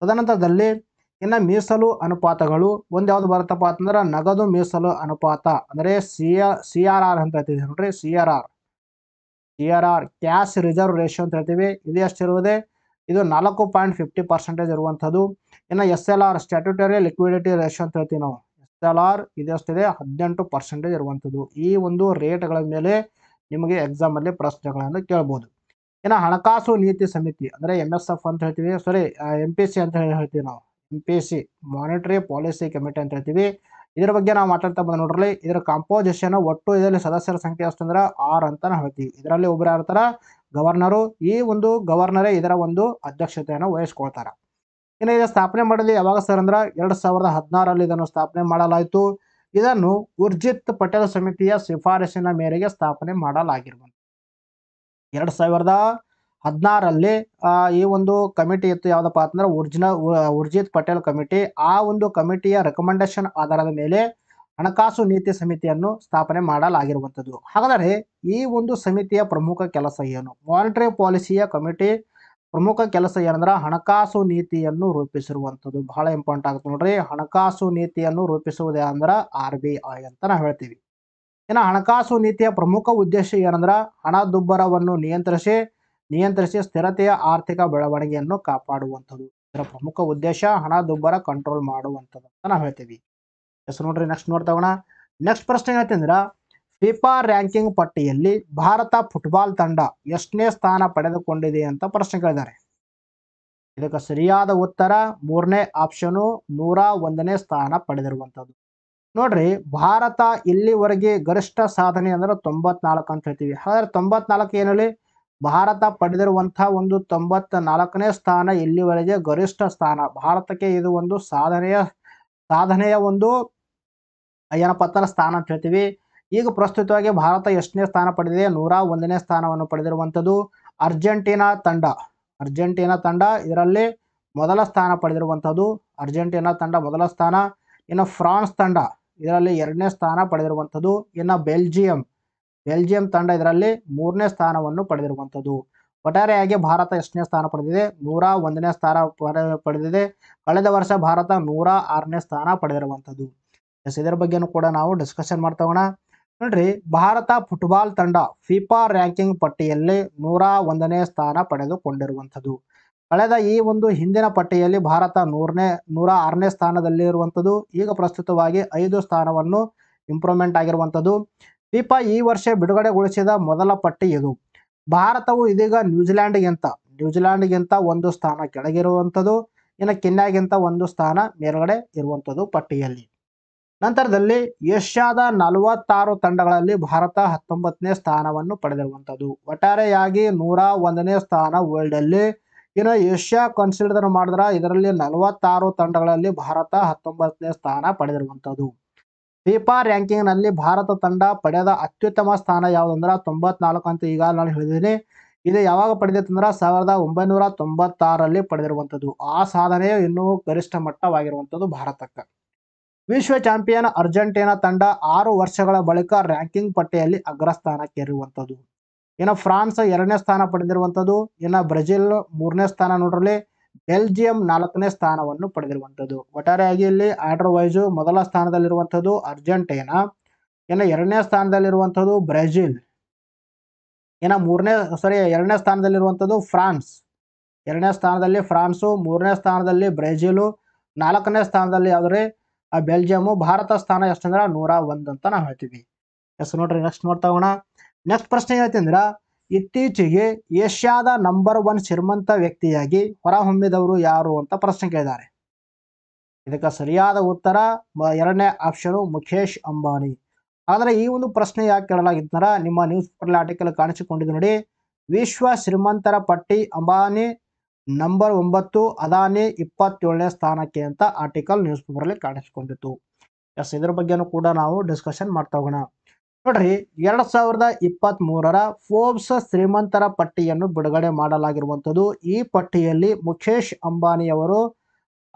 ತದನಂತರದಲ್ಲಿ ಇನ್ನು ಮೀಸಲು ಅನುಪಾತಗಳು ಒಂದ್ಯಾವುದು ಯಾವ್ದು ಬರುತ್ತಪ್ಪ ಅಂತಂದ್ರೆ ನಗದು ಮೀಸಲು ಅನುಪಾತ ಅಂದರೆ ಸಿ ಸಿ ಆರ್ ಆರ್ ಅಂತ ಹೇಳ್ತೀವಿ ನೋಡ್ರಿ C R R C R R cash reserve ratio ಅಂತ ಹೇಳ್ತೀವಿ ಇದು ಎಷ್ಟಿರುವುದೇ ಇದು ನಾಲ್ಕು ಪಾಯಿಂಟ್ ಫಿಫ್ಟಿ ಪರ್ಸೆಂಟೇಜ್ ಇರುವಂಥದ್ದು ಇನ್ನು S L R statutory liquidity ratio ಅಂತ ಹೇಳ್ತೀವಿ ನಾವು ಎಸ್ ಎಲ್ ಆರ್ ಇದೆಷ್ಟಿದೆ ಹದಿನೆಂಟು ಪರ್ಸೆಂಟೇಜ್ ಇರುವಂಥದ್ದು ಈ ಒಂದು ರೇಟ್ಗಳ ಮೇಲೆ ನಿಮಗೆ ಎಕ್ಸಾಮಲ್ಲಿ ಪ್ರಶ್ನೆಗಳನ್ನು ಕೇಳ್ಬೋದು ಇನ್ನು ಹಣಕಾಸು ನೀತಿ ಸಮಿತಿ ಅಂದರೆ ಎಮ್ ಎಸ್ ಎಫ್ ಅಂತ ಹೇಳ್ತೀವಿ ಸಾರಿ ಎಂ ಪಿ ಸಿ ಅಂತ ಹೇಳಿ ಹೇಳ್ತೀವಿ ನಾವು M P C monetary policy committee ಅಂತ ಹೇಳ್ತೀವಿ ಇದರ ಬಗ್ಗೆ ನಾವು ಮಾತಾಡ್ತಾ ಬಂದ ನೋಡ್ರಿ ಇದರ ಕಾಂಪೋಸಿಷನ್ ಒಟ್ಟು ಇದರಲ್ಲಿ ಸದಸ್ಯರ ಸಂಖ್ಯೆ ಎಷ್ಟು ಅಂದ್ರೆ ಆರ್ ಅಂತ ನಾವು ಹೇಳ್ತೀವಿ ಇದರಲ್ಲಿ ಒಬ್ಬರು ಗವರ್ನರು ಈ ಒಂದು ಗವರ್ನರೇ ಇದರ ಒಂದು ಅಧ್ಯಕ್ಷತೆಯನ್ನು ವಹಿಸ್ಕೊಳ್ತಾರೆ ಇನ್ನು ಇದ ಸ್ಥಾಪನೆ ಮಾಡಲಿ ಯಾವಾಗ ಸರ್ ಅಂದ್ರೆ ಎರಡು ಸಾವಿರದ ಹದಿನಾರಲ್ಲಿ ಇದನ್ನು ಸ್ಥಾಪನೆ ಮಾಡಲಾಯಿತು ಇದನ್ನು ಉರ್ಜಿತ್ ಪಟೇಲ್ ಸಮಿತಿಯ ಶಿಫಾರಸಿನ ಮೇರೆಗೆ ಸ್ಥಾಪನೆ ಮಾಡಲಾಗಿರುವಂತ ಎರಡು ಸಾವಿರದ ಹದಿನಾರಲ್ಲಿ ಈ ಒಂದು ಕಮಿಟಿ ಇತ್ತು ಯಾವುದಪ್ಪ ಅಂತಂದ್ರೆ ಉರ್ಜಿನ ಉರ್ಜಿತ್ ಪಟೇಲ್ ಕಮಿಟಿ ಆ ಒಂದು ಕಮಿಟಿಯ ರೆಕಮೆಂಡೇಶನ್ ಆಧಾರದ ಮೇಲೆ ಹಣಕಾಸು ನೀತಿ ಸಮಿತಿಯನ್ನು ಸ್ಥಾಪನೆ ಮಾಡಲಾಗಿರುವಂಥದ್ದು ಹಾಗಾದರೆ ಈ ಒಂದು ಸಮಿತಿಯ ಪ್ರಮುಖ ಕೆಲಸ ಏನು ಮಾನಿಟರಿ ಪಾಲಿಸಿಯ ಕಮಿಟಿ ಪ್ರಮುಖ ಕೆಲಸ ಏನಂದ್ರೆ ಹಣಕಾಸು ನೀತಿಯನ್ನು ರೂಪಿಸಿರುವಂಥದ್ದು ಬಹಳ ಇಂಪಾರ್ಟೆಂಟ್ ಆಗುತ್ತೆ ನೋಡ್ರಿ ಹಣಕಾಸು ನೀತಿಯನ್ನು ರೂಪಿಸುವುದೇ ಅಂದ್ರೆ ಆರ್ ಬಿ ಐ ಅಂತ ನಾವು ಹೇಳ್ತೀವಿ ಇನ್ನು ಹಣಕಾಸು ನೀತಿಯ ಪ್ರಮುಖ ಉದ್ದೇಶ ಏನಂದ್ರೆ ಹಣದುಬ್ಬರವನ್ನು ನಿಯಂತ್ರಿಸಿ ನಿಯಂತ್ರಿಸಿ ಸ್ಥಿರತೆಯ ಆರ್ಥಿಕ ಬೆಳವಣಿಗೆಯನ್ನು ಕಾಪಾಡುವಂಥದ್ದು ಇದರ ಪ್ರಮುಖ ಉದ್ದೇಶ ಹಣದುಬ್ಬರ ಕಂಟ್ರೋಲ್ ಮಾಡುವಂಥದ್ದು ಅಂತ ನಾವು ಹೇಳ್ತೀವಿ ಎಸ್ ನೋಡ್ರಿ ನೆಕ್ಸ್ಟ್ ನೋಡ್ತಾವಣ ನೆಕ್ಸ್ಟ್ ಪ್ರಶ್ನೆ ಏನಂತಂದ್ರೆ ಫಿಫಾ ರ್ಯಾಂಕಿಂಗ್ ಪಟ್ಟಿಯಲ್ಲಿ ಭಾರತ ಫುಟ್ಬಾಲ್ ತಂಡ ಎಷ್ಟನೇ ಸ್ಥಾನ ಪಡೆದುಕೊಂಡಿದೆ ಅಂತ ಪ್ರಶ್ನೆ ಕೇಳಿದ್ದಾರೆ ಇದಕ್ಕೆ ಸರಿಯಾದ ಉತ್ತರ ಮೂರನೇ ಆಪ್ಷನು ನೂರ ಒಂದನೇ ಸ್ಥಾನ ಪಡೆದಿರುವಂಥದ್ದು ನೋಡ್ರಿ ಭಾರತ ಇಲ್ಲಿವರೆಗೆ ಗರಿಷ್ಠ ಸಾಧನೆ ಅಂದ್ರೆ ತೊಂಬತ್ನಾಲ್ಕು ಅಂತ ಹೇಳ್ತೀವಿ ಹಾಗಾದ್ರೆ ತೊಂಬತ್ನಾಲ್ಕು ಏನಲ್ಲಿ ಭಾರತ ಪಡೆದಿರುವಂತಹ ಒಂದು ತೊಂಬತ್ತ ನಾಲ್ಕನೇ ಸ್ಥಾನ ಇಲ್ಲಿವರೆಗೆ ಗರಿಷ್ಠ ಸ್ಥಾನ ಭಾರತಕ್ಕೆ ಇದು ಒಂದು ಸಾಧನೆಯ ಸಾಧನೆಯ ಒಂದು ಏನಪ್ಪ ಸ್ಥಾನ ಅಂತ ಹೇಳ್ತೀವಿ ಈಗ ಪ್ರಸ್ತುತವಾಗಿ ಭಾರತ ಎಷ್ಟನೇ ಸ್ಥಾನ ಪಡೆದಿದೆ ನೂರ ಒಂದನೇ ಸ್ಥಾನವನ್ನು ಪಡೆದಿರುವಂಥದ್ದು ಅರ್ಜೆಂಟೀನಾ ತಂಡ ಅರ್ಜೆಂಟೀನಾ ತಂಡ ಇದರಲ್ಲಿ ಮೊದಲ ಸ್ಥಾನ ಪಡೆದಿರುವಂಥದ್ದು ಅರ್ಜೆಂಟೀನಾ ತಂಡ ಮೊದಲ ಸ್ಥಾನ ಇನ್ನು ಫ್ರಾನ್ಸ್ ತಂಡ ಇದರಲ್ಲಿ ಎರಡನೇ ಸ್ಥಾನ ಪಡೆದಿರುವಂಥದ್ದು ಇನ್ನು ಬೆಲ್ಜಿಯಂ ಬೆಲ್ಜಿಯಂ ತಂಡ ಇದರಲ್ಲಿ ಮೂರನೇ ಸ್ಥಾನವನ್ನು ಪಡೆದಿರುವಂಥದ್ದು ಒಟ್ಟಾರೆಯಾಗಿ ಭಾರತ ಎಷ್ಟನೇ ಸ್ಥಾನ ಪಡೆದಿದೆ ನೂರ ಒಂದನೇ ಸ್ಥಾನ ಪಡೆದಿದೆ ಕಳೆದ ವರ್ಷ ಭಾರತ ನೂರ ಆರನೇ ಸ್ಥಾನ ಪಡೆದಿರುವಂಥದ್ದು ಎಸ್ ಇದರ ಬಗ್ಗೆನೂ ಕೂಡ ನಾವು ಡಿಸ್ಕಷನ್ ಮಾಡ್ತಾ ನೋಡ್ರಿ ಭಾರತ ಫುಟ್ಬಾಲ್ ತಂಡ ಫಿಫಾ ರ್ಯಾಂಕಿಂಗ್ ಪಟ್ಟಿಯಲ್ಲಿ ನೂರ ಒಂದನೇ ಸ್ಥಾನ ಪಡೆದುಕೊಂಡಿರುವಂಥದ್ದು ಕಳೆದ ಈ ಒಂದು ಹಿಂದಿನ ಪಟ್ಟಿಯಲ್ಲಿ ಭಾರತ ನೂರನೇ ನೂರ ಆರನೇ ಸ್ಥಾನದಲ್ಲಿ ಇರುವಂಥದ್ದು ಈಗ ಪ್ರಸ್ತುತವಾಗಿ ಐದು ಸ್ಥಾನವನ್ನು ಇಂಪ್ರೂವ್ಮೆಂಟ್ ಆಗಿರುವಂಥದ್ದು ಫಿಫಾ ಈ ವರ್ಷ ಬಿಡುಗಡೆಗೊಳಿಸಿದ ಮೊದಲ ಪಟ್ಟಿ ಇದು ಭಾರತವು ಇದೀಗ ನ್ಯೂಜಿಲ್ಯಾಂಡ್ಗಿಂತ ನ್ಯೂಜಿಲ್ಯಾಂಡ್ಗಿಂತ ಒಂದು ಸ್ಥಾನ ಕೆಳಗಿರುವಂಥದ್ದು ಇನ್ನು ಕೆನ್ಯಾಗಿಂತ ಒಂದು ಸ್ಥಾನ ಮೇಲ್ಗಡೆ ಇರುವಂಥದ್ದು ಪಟ್ಟಿಯಲ್ಲಿ ನಂತರದಲ್ಲಿ ಏಷ್ಯಾದ ನಲವತ್ತಾರು ತಂಡಗಳಲ್ಲಿ ಭಾರತ ಹತ್ತೊಂಬತ್ತನೇ ಸ್ಥಾನವನ್ನು ಪಡೆದಿರುವಂಥದ್ದು ಒಟ್ಟಾರೆಯಾಗಿ ನೂರ ಒಂದನೇ ಸ್ಥಾನ ವರ್ಲ್ಡ್ ಅಲ್ಲಿ ಇನ್ನು ಏಷ್ಯಾ ಕನ್ಸಿಡರ್ ಮಾಡಿದ್ರ ಇದರಲ್ಲಿ ನಲವತ್ತಾರು ತಂಡಗಳಲ್ಲಿ ಭಾರತ ಹತ್ತೊಂಬತ್ತನೇ ಸ್ಥಾನ ಪಡೆದಿರುವಂಥದ್ದು ಫಿಫಾ ನಲ್ಲಿ ಭಾರತ ತಂಡ ಪಡೆದ ಅತ್ಯುತ್ತಮ ಸ್ಥಾನ ಯಾವುದಂದ್ರೆ ತೊಂಬತ್ನಾಲ್ಕು ಅಂತ ಈಗ ನಾನು ಹೇಳಿದ್ದೀನಿ ಇದು ಯಾವಾಗ ಪಡೆದಿತ್ತಂದ್ರೆ ಸಾವಿರದ ಒಂಬೈನೂರ ತೊಂಬತ್ತಾರಲ್ಲಿ ಪಡೆದಿರುವಂಥದ್ದು ಆ ಸಾಧನೆಯು ಇನ್ನೂ ಗರಿಷ್ಠ ಮಟ್ಟವಾಗಿರುವಂಥದ್ದು ಭಾರತಕ್ಕೆ ವಿಶ್ವ ಚಾಂಪಿಯನ್ ಅರ್ಜೆಂಟೀನಾ ತಂಡ ಆರು ವರ್ಷಗಳ ಬಳಿಕ ರ್ಯಾಂಕಿಂಗ್ ಪಟ್ಟಿಯಲ್ಲಿ ಅಗ್ರಸ್ಥಾನಕ್ಕೇರಿರುವಂಥದ್ದು ಇನ್ನು ಫ್ರಾನ್ಸ್ ಎರಡನೇ ಸ್ಥಾನ ಪಡೆದಿರುವಂಥದ್ದು ಇನ್ನು ಬ್ರೆಜಿಲ್ ಮೂರನೇ ಸ್ಥಾನ ನೋಡ್ರಲ್ಲಿ ಬೆಲ್ಜಿಯಂ ನಾಲ್ಕನೇ ಸ್ಥಾನವನ್ನು ಪಡೆದಿರುವಂಥದ್ದು ಒಟ್ಟಾರೆಯಾಗಿ ಇಲ್ಲಿ ಆರ್ಡರ್ ವೈಸು ಮೊದಲ ಸ್ಥಾನದಲ್ಲಿರುವಂಥದ್ದು ಅರ್ಜೆಂಟೈನಾ ಇನ್ನು ಎರಡನೇ ಸ್ಥಾನದಲ್ಲಿರುವಂಥದ್ದು ಬ್ರೆಜಿಲ್ ಇನ್ನು ಮೂರನೇ ಸಾರಿ ಎರಡನೇ ಸ್ಥಾನದಲ್ಲಿರುವಂಥದ್ದು ಫ್ರಾನ್ಸ್ ಎರಡನೇ ಸ್ಥಾನದಲ್ಲಿ ಫ್ರಾನ್ಸು ಮೂರನೇ ಸ್ಥಾನದಲ್ಲಿ ಬ್ರೆಜಿಲು ನಾಲ್ಕನೇ ಸ್ಥಾನದಲ್ಲಿ ಯಾವ್ದ್ರೆ ಆ ಬೆಲ್ಜಿಯಮು ಭಾರತ ಸ್ಥಾನ ಎಷ್ಟಂದ್ರೆ ನೂರ ಒಂದು ಅಂತ ನಾವು ಹೇಳ್ತೀವಿ ಎಸ್ ನೋಡ್ರಿ ನೆಕ್ಸ್ಟ್ ನೋಡ್ತಾ ಹೋಗೋಣ ನೆಕ್ಸ್ಟ್ ಪ್ರಶ್ನೆ ಹೇಳ್ತೀನಿ ಇತ್ತೀಚೆಗೆ ಏಷ್ಯಾದ ನಂಬರ್ ಒನ್ ಶ್ರೀಮಂತ ವ್ಯಕ್ತಿಯಾಗಿ ಹೊರಹೊಮ್ಮಿದವರು ಯಾರು ಅಂತ ಪ್ರಶ್ನೆ ಕೇಳಿದ್ದಾರೆ ಇದಕ್ಕೆ ಸರಿಯಾದ ಉತ್ತರ ಎರಡನೇ ಆಪ್ಷನ್ ಮುಖೇಶ್ ಅಂಬಾನಿ ಆದರೆ ಈ ಒಂದು ಪ್ರಶ್ನೆ ಯಾಕೆ ಕೇಳಲಾಗಿದ್ದಾರ ನಿಮ್ಮ ನ್ಯೂಸ್ ಪೇಪರ್ ಆರ್ಟಿಕಲ್ ಕಾಣಿಸಿಕೊಂಡಿದ್ದು ನೋಡಿ ವಿಶ್ವ ಶ್ರೀಮಂತರ ಪಟ್ಟಿ ಅಂಬಾನಿ ನಂಬರ್ ಒಂಬತ್ತು ಅದಾನಿ ಇಪ್ಪತ್ತೇಳನೇ ಸ್ಥಾನಕ್ಕೆ ಅಂತ ಆರ್ಟಿಕಲ್ ನ್ಯೂಸ್ ಅಲ್ಲಿ ಕಾಣಿಸಿಕೊಂಡಿತ್ತು ಎಸ್ ಇದ್ರ ಬಗ್ಗೆನೂ ಕೂಡ ನಾವು ಡಿಸ್ಕಷನ್ ಮಾಡ್ತಾ ಹೋಗೋಣ ನೋಡ್ರಿ ಎರಡ್ ಸಾವಿರದ ಇಪ್ಪತ್ತ್ ಮೂರರ ಫೋರ್ಬ್ಸ್ ಶ್ರೀಮಂತರ ಪಟ್ಟಿಯನ್ನು ಬಿಡುಗಡೆ ಮಾಡಲಾಗಿರುವಂಥದ್ದು ಈ ಪಟ್ಟಿಯಲ್ಲಿ ಮುಖೇಶ್ ಅಂಬಾನಿಯವರು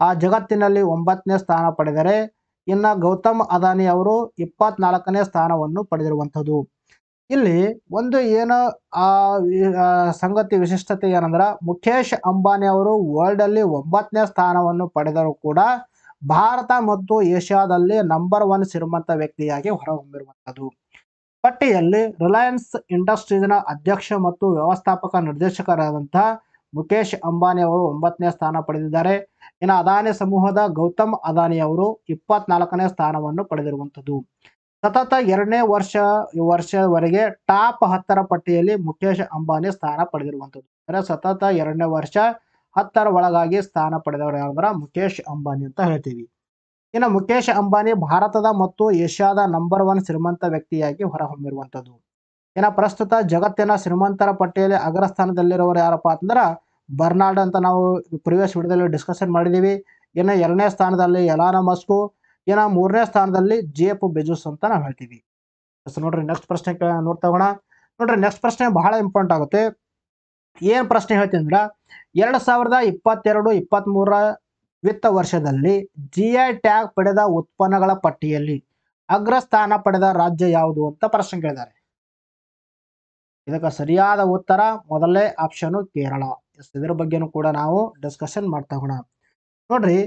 ಆ ಜಗತ್ತಿನಲ್ಲಿ ಒಂಬತ್ತನೇ ಸ್ಥಾನ ಪಡೆದರೆ ಇನ್ನು ಗೌತಮ್ ಅದಾನಿ ಅವರು ಇಪ್ಪತ್ನಾಲ್ಕನೇ ಸ್ಥಾನವನ್ನು ಪಡೆದಿರುವಂಥದ್ದು ಇಲ್ಲಿ ಒಂದು ಏನು ಆ ಸಂಗತಿ ವಿಶಿಷ್ಟತೆ ಏನಂದ್ರೆ ಮುಖೇಶ್ ಅಂಬಾನಿ ಅವರು ವರ್ಲ್ಡ್ ಅಲ್ಲಿ ಒಂಬತ್ತನೇ ಸ್ಥಾನವನ್ನು ಪಡೆದರೂ ಕೂಡ ಭಾರತ ಮತ್ತು ಏಷ್ಯಾದಲ್ಲಿ ನಂಬರ್ ಒನ್ ಶ್ರೀಮಂತ ವ್ಯಕ್ತಿಯಾಗಿ ಹೊರಹೊಮ್ಮಿರುವಂಥದ್ದು ಪಟ್ಟಿಯಲ್ಲಿ ರಿಲಯನ್ಸ್ ಇಂಡಸ್ಟ್ರೀಸ್ನ ಅಧ್ಯಕ್ಷ ಮತ್ತು ವ್ಯವಸ್ಥಾಪಕ ನಿರ್ದೇಶಕರಾದಂತಹ ಮುಖೇಶ್ ಅಂಬಾನಿ ಅವರು ಒಂಬತ್ತನೇ ಸ್ಥಾನ ಪಡೆದಿದ್ದಾರೆ ಇನ್ನು ಅದಾನಿ ಸಮೂಹದ ಗೌತಮ್ ಅದಾನಿ ಅವರು ಇಪ್ಪತ್ನಾಲ್ಕನೇ ಸ್ಥಾನವನ್ನು ಪಡೆದಿರುವಂಥದ್ದು ಸತತ ಎರಡನೇ ವರ್ಷ ವರ್ಷವರೆಗೆ ಟಾಪ್ ಹತ್ತರ ಪಟ್ಟಿಯಲ್ಲಿ ಮುಖೇಶ್ ಅಂಬಾನಿ ಸ್ಥಾನ ಪಡೆದಿರುವಂಥದ್ದು ಅಂದರೆ ಸತತ ಎರಡನೇ ವರ್ಷ ಹತ್ತರ ಒಳಗಾಗಿ ಸ್ಥಾನ ಪಡೆದವರು ಯಾರಂದ್ರೆ ಮುಖೇಶ್ ಅಂಬಾನಿ ಅಂತ ಹೇಳ್ತೀವಿ ಇನ್ನು ಮುಖೇಶ್ ಅಂಬಾನಿ ಭಾರತದ ಮತ್ತು ಏಷ್ಯಾದ ನಂಬರ್ ಒನ್ ಶ್ರೀಮಂತ ವ್ಯಕ್ತಿಯಾಗಿ ಹೊರಹೊಮ್ಮಿರುವಂಥದ್ದು ಇನ್ನು ಪ್ರಸ್ತುತ ಜಗತ್ತಿನ ಶ್ರೀಮಂತರ ಪಟ್ಟಿಯಲ್ಲಿ ಅಗ್ರಸ್ಥಾನದಲ್ಲಿರೋರು ಯಾರಪ್ಪ ಅಂತಂದ್ರೆ ಬರ್ನಾಲ್ಡ್ ಅಂತ ನಾವು ಪ್ರಿವಿಯಸ್ ವಿಡಿಯೋದಲ್ಲಿ ಡಿಸ್ಕಷನ್ ಮಾಡಿದ್ದೀವಿ ಇನ್ನು ಎರಡನೇ ಸ್ಥಾನದಲ್ಲಿ ಎಲಾನ ಮಸ್ಕು ಇನ್ನು ಮೂರನೇ ಸ್ಥಾನದಲ್ಲಿ ಜೇಪ್ ಬೆಜುಸ್ ಅಂತ ನಾವು ಹೇಳ್ತೀವಿ ನೋಡ್ರಿ ನೆಕ್ಸ್ಟ್ ಪ್ರಶ್ನೆ ನೋಡ್ತಾ ಹೋಗೋಣ ನೋಡ್ರಿ ನೆಕ್ಸ್ಟ್ ಪ್ರಶ್ನೆ ಬಹಳ ಇಂಪಾರ್ಟೆಂಟ್ ಆಗುತ್ತೆ ಏನು ಪ್ರಶ್ನೆ ಹೇಳ್ತೀನಿ ಅಂದ್ರೆ ಎರಡ್ ಸಾವಿರದ ಇಪ್ಪತ್ತೆರಡು ಮೂರ ವಿತ್ತ ವರ್ಷದಲ್ಲಿ ಜಿಐ ಟ್ಯಾಗ್ ಪಡೆದ ಉತ್ಪನ್ನಗಳ ಪಟ್ಟಿಯಲ್ಲಿ ಅಗ್ರಸ್ಥಾನ ಪಡೆದ ರಾಜ್ಯ ಯಾವುದು ಅಂತ ಪ್ರಶ್ನೆ ಕೇಳಿದ್ದಾರೆ ಇದಕ್ಕೆ ಸರಿಯಾದ ಉತ್ತರ ಮೊದಲನೇ ಆಪ್ಷನ್ ಕೇರಳ ಇದರ ಬಗ್ಗೆನೂ ಕೂಡ ನಾವು ಡಿಸ್ಕಷನ್ ಮಾಡ್ತಾ ಹೋಗೋಣ ನೋಡ್ರಿ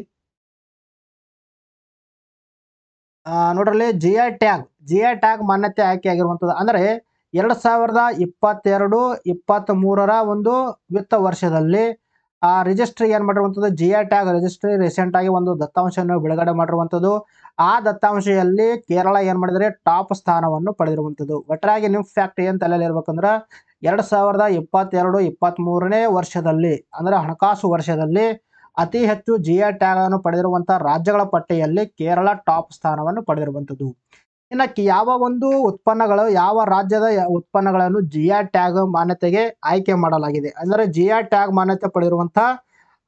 ನೋಡ್ರಲ್ಲಿ G I tag G I tag ಮಾನ್ಯತೆ ಆಯ್ಕೆ ಆಗಿರುವಂಥದ್ದು ಅಂದರೆ ಎರಡು ಸಾವಿರದ ಇಪ್ಪತ್ತೆರಡು ಇಪ್ಪತ್ತ್ ಮೂರರ ಒಂದು ವಿತ್ತ ವರ್ಷದಲ್ಲಿ ಆ ರಿಜಿಸ್ಟ್ರಿ ಏನ್ ಮಾಡಿರುವಂಥದ್ದು G A tag registry recent ಆಗಿ ಒಂದು ದತ್ತಾಂಶವನ್ನು ಬಿಡುಗಡೆ ಮಾಡಿರುವಂಥದ್ದು ಆ ದತ್ತಾಂಶದಲ್ಲಿ ಕೇರಳ ಏನು ಮಾಡಿದರೆ ಟಾಪ್ ಸ್ಥಾನವನ್ನು ಪಡೆದಿರುವಂಥದ್ದು ಒಟ್ಟರಾಗಿ ನಿಮ್ಮ ಫ್ಯಾಕ್ಟ್ ಏನು ತಲೆಯಲ್ಲಿ ಇರ್ಬೇಕಂದ್ರೆ ಎರಡು ಸಾವಿರದ ಇಪ್ಪತ್ತೆರಡು ಮೂರನೇ ವರ್ಷದಲ್ಲಿ ಅಂದ್ರೆ ಹಣಕಾಸು ವರ್ಷದಲ್ಲಿ ಅತಿ ಹೆಚ್ಚು ಜಿ ಟ್ಯಾಗ್ ಅನ್ನು ಪಡೆದಿರುವಂಥ ರಾಜ್ಯಗಳ ಪಟ್ಟಿಯಲ್ಲಿ ಕೇರಳ ಟಾಪ್ ಸ್ಥಾನವನ್ನು ಪಡೆದಿರುವಂಥದ್ದು ಇನ್ನು ಯಾವ ಒಂದು ಉತ್ಪನ್ನಗಳು ಯಾವ ರಾಜ್ಯದ ಉತ್ಪನ್ನಗಳನ್ನು ಜಿ ಆರ್ ಟ್ಯಾಗ್ ಮಾನ್ಯತೆಗೆ ಆಯ್ಕೆ ಮಾಡಲಾಗಿದೆ ಅಂದರೆ ಜಿ ಆರ್ ಟ್ಯಾಗ್ ಮಾನ್ಯತೆ ಪಡೆದಿರುವಂಥ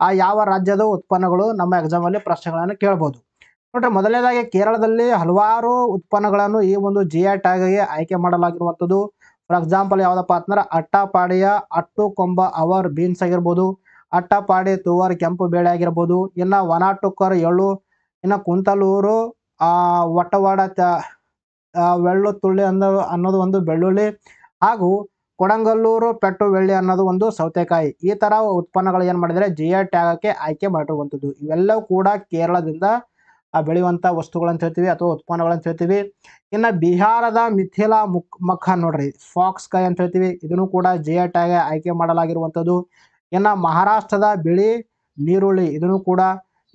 ಆ ಯಾವ ರಾಜ್ಯದ ಉತ್ಪನ್ನಗಳು ನಮ್ಮ ಎಕ್ಸಾಮಲ್ಲಿ ಪ್ರಶ್ನೆಗಳನ್ನು ಕೇಳ್ಬೋದು ನೋಡ್ರಿ ಮೊದಲನೇದಾಗಿ ಕೇರಳದಲ್ಲಿ ಹಲವಾರು ಉತ್ಪನ್ನಗಳನ್ನು ಈ ಒಂದು ಜಿ ಆರ್ ಗೆ ಆಯ್ಕೆ ಮಾಡಲಾಗಿರುವಂಥದ್ದು ಫಾರ್ ಎಕ್ಸಾಂಪಲ್ ಯಾವುದಪ್ಪ ಅಂದ್ರೆ ಅಟ್ಟಪಾಡಿಯ ಅಟ್ಟು ಕೊಂಬ ಅವರ್ ಬೀನ್ಸ್ ಆಗಿರ್ಬೋದು ಅಟ್ಟಪಾಡಿ ತುವರ್ ಕೆಂಪು ಬೇಳೆ ಆಗಿರ್ಬೋದು ಇನ್ನು ವನಾಟುಕರ್ ಎಳ್ಳು ಇನ್ನು ಕುಂತಲೂರು ಆ ವಟವಾಡ ಬೆಳ್ಳು ತುಳ್ಳಿ ಅನ್ನೋ ಅನ್ನೋದು ಒಂದು ಬೆಳ್ಳುಳ್ಳಿ ಹಾಗೂ ಕೊಡಂಗಲ್ಲೂರು ಪೆಟ್ಟು ಬೆಳ್ಳಿ ಅನ್ನೋದು ಒಂದು ಸೌತೆಕಾಯಿ ಈ ತರ ಉತ್ಪನ್ನಗಳು ಏನು ಮಾಡಿದರೆ ಜಿ ಐ ಟ್ಯಾಗಕ್ಕೆ ಆಯ್ಕೆ ಮಾಡಿರುವಂಥದ್ದು ಇವೆಲ್ಲವೂ ಕೂಡ ಕೇರಳದಿಂದ ಬೆಳೆಯುವಂಥ ವಸ್ತುಗಳಂತ ಹೇಳ್ತೀವಿ ಅಥವಾ ಉತ್ಪನ್ನಗಳಂತ ಹೇಳ್ತೀವಿ ಇನ್ನು ಬಿಹಾರದ ಮಿಥಿಲಾ ಮುಖ ಮಖ ನೋಡ್ರಿ ಫಾಕ್ಸ್ ಕಾಯಿ ಅಂತ ಹೇಳ್ತೀವಿ ಇದನ್ನು ಕೂಡ ಜಿ ಐ ಟ್ಯಾಗ್ ಆಯ್ಕೆ ಮಾಡಲಾಗಿರುವಂಥದ್ದು ಇನ್ನು ಮಹಾರಾಷ್ಟ್ರದ ಬಿಳಿ ನೀರುಳ್ಳಿ ಇದನ್ನು ಕೂಡ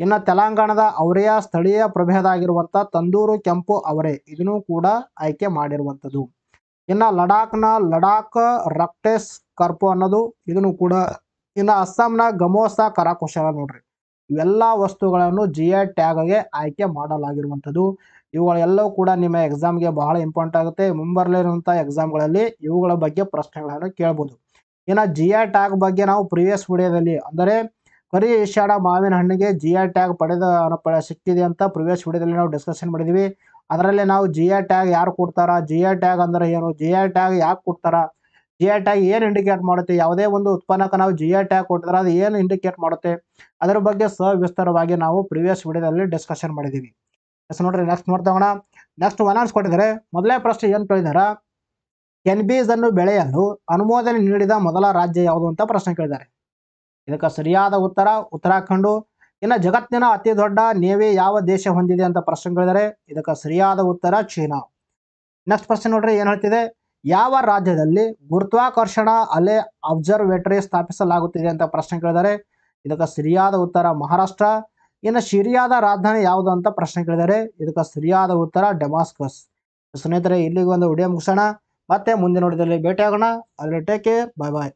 ಇನ್ನು ತೆಲಂಗಾಣದ ಅವರೆಯ ಸ್ಥಳೀಯ ಪ್ರಭೇದ ಆಗಿರುವಂಥ ತಂದೂರು ಕೆಂಪು ಅವರೆ ಇದನ್ನು ಕೂಡ ಆಯ್ಕೆ ಮಾಡಿರುವಂಥದ್ದು ಇನ್ನು ಲಡಾಖ್ನ ಲಡಾಖ್ ರಕ್ಟೆಸ್ ಕರ್ಪು ಅನ್ನೋದು ಇದನ್ನು ಕೂಡ ಇನ್ನು ಅಸ್ಸಾಂನ ಗಮೋಸ ಕರಕುಶಲ ನೋಡ್ರಿ ಇವೆಲ್ಲ ವಸ್ತುಗಳನ್ನು ಜಿ ಐ ಟ್ಯಾಗ್ಗೆ ಆಯ್ಕೆ ಮಾಡಲಾಗಿರುವಂಥದ್ದು ಇವುಗಳೆಲ್ಲವೂ ಕೂಡ ನಿಮ್ಮ ಎಕ್ಸಾಮ್ಗೆ ಬಹಳ ಇಂಪಾರ್ಟೆಂಟ್ ಆಗುತ್ತೆ ಮುಂಬರಲಿರುವಂಥ ಎಕ್ಸಾಮ್ಗಳಲ್ಲಿ ಇವುಗಳ ಬಗ್ಗೆ ಪ್ರಶ್ನೆಗಳನ್ನು ಕೇಳ್ಬೋದು ಇನ್ನು ಜಿ ಐ ಟ್ಯಾಗ್ ಬಗ್ಗೆ ನಾವು ಪ್ರಿವಿಯಸ್ ವಿಡಿಯೋದಲ್ಲಿ ಅಂದರೆ ಬರೀ ಏಷ್ಯಾಡ ಮಾವಿನ ಹಣ್ಣಿಗೆ ಜಿ ಆರ್ ಟ್ಯಾಗ್ ಪಡೆದ ಸಿಕ್ಕಿದೆ ಅಂತ ಪ್ರಿವಿಯಸ್ ವಿಡಿಯೋದಲ್ಲಿ ನಾವು ಡಿಸ್ಕಷನ್ ಮಾಡಿದ್ವಿ ಅದರಲ್ಲಿ ನಾವು ಜಿ ಆರ್ ಟ್ಯಾಗ್ ಯಾರು ಕೊಡ್ತಾರ ಜಿ ಆರ್ ಟ್ಯಾಗ್ ಅಂದ್ರೆ ಏನು ಜಿ ಆರ್ ಟ್ಯಾಗ್ ಯಾಕೆ ಕೊಡ್ತಾರ ಜಿ ಆರ್ ಟ್ಯಾಗ್ ಏನು ಇಂಡಿಕೇಟ್ ಮಾಡುತ್ತೆ ಯಾವುದೇ ಒಂದು ಉತ್ಪನ್ನಕ್ಕೆ ನಾವು ಜಿ ಆರ್ ಟ್ಯಾಗ್ ಕೊಟ್ಟಿದ್ರೆ ಅದು ಏನು ಇಂಡಿಕೇಟ್ ಮಾಡುತ್ತೆ ಅದರ ಬಗ್ಗೆ ಸವಿಸ್ತಾರವಾಗಿ ನಾವು ಪ್ರಿವಿಯಸ್ ವಿಡಿಯೋದಲ್ಲಿ ಡಿಸ್ಕಷನ್ ಮಾಡಿದ್ದೀವಿ ಎಸ್ ನೋಡ್ರಿ ನೆಕ್ಸ್ಟ್ ನೋಡ್ತಾವಣ ನೆಕ್ಸ್ಟ್ ಆನ್ಸ್ ಕೊಟ್ಟಿದ್ದಾರೆ ಮೊದಲೇ ಪ್ರಶ್ನೆ ಏನು ಕೇಳಿದಾರ ಎನ್ ಅನ್ನು ಬೆಳೆಯಲು ಅನುಮೋದನೆ ನೀಡಿದ ಮೊದಲ ರಾಜ್ಯ ಯಾವುದು ಅಂತ ಪ್ರಶ್ನೆ ಕೇಳಿದ್ದಾರೆ ಇದಕ್ಕೆ ಸರಿಯಾದ ಉತ್ತರ ಉತ್ತರಾಖಂಡು ಇನ್ನು ಜಗತ್ತಿನ ಅತಿ ದೊಡ್ಡ ನೇವೆ ಯಾವ ದೇಶ ಹೊಂದಿದೆ ಅಂತ ಪ್ರಶ್ನೆ ಕೇಳಿದರೆ ಇದಕ್ಕೆ ಸರಿಯಾದ ಉತ್ತರ ಚೀನಾ ನೆಕ್ಸ್ಟ್ ಪ್ರಶ್ನೆ ನೋಡ್ರಿ ಏನು ಹೇಳ್ತಿದೆ ಯಾವ ರಾಜ್ಯದಲ್ಲಿ ಗುರುತ್ವಾಕರ್ಷಣ ಅಲೆ ಅಬ್ಸರ್ವೇಟರಿ ಸ್ಥಾಪಿಸಲಾಗುತ್ತಿದೆ ಅಂತ ಪ್ರಶ್ನೆ ಕೇಳಿದರೆ ಇದಕ್ಕೆ ಸರಿಯಾದ ಉತ್ತರ ಮಹಾರಾಷ್ಟ್ರ ಇನ್ನು ಸಿರಿಯಾದ ರಾಜಧಾನಿ ಯಾವುದು ಅಂತ ಪ್ರಶ್ನೆ ಕೇಳಿದರೆ ಇದಕ್ಕೆ ಸರಿಯಾದ ಉತ್ತರ ಡೆಮಾಸ್ಕಸ್ ಸ್ನೇಹಿತರೆ ಇಲ್ಲಿಗೆ ಒಂದು ವಿಡಿಯೋ ಮುಗಿಸೋಣ ಮತ್ತೆ ಮುಂದಿನ ನೋಡಿದಲ್ಲಿ ಭೇಟಿಯಾಗೋಣ ಅದರ ಟೇಕ್ ಕೇರ್ ಬಾಯ್ ಬಾಯ್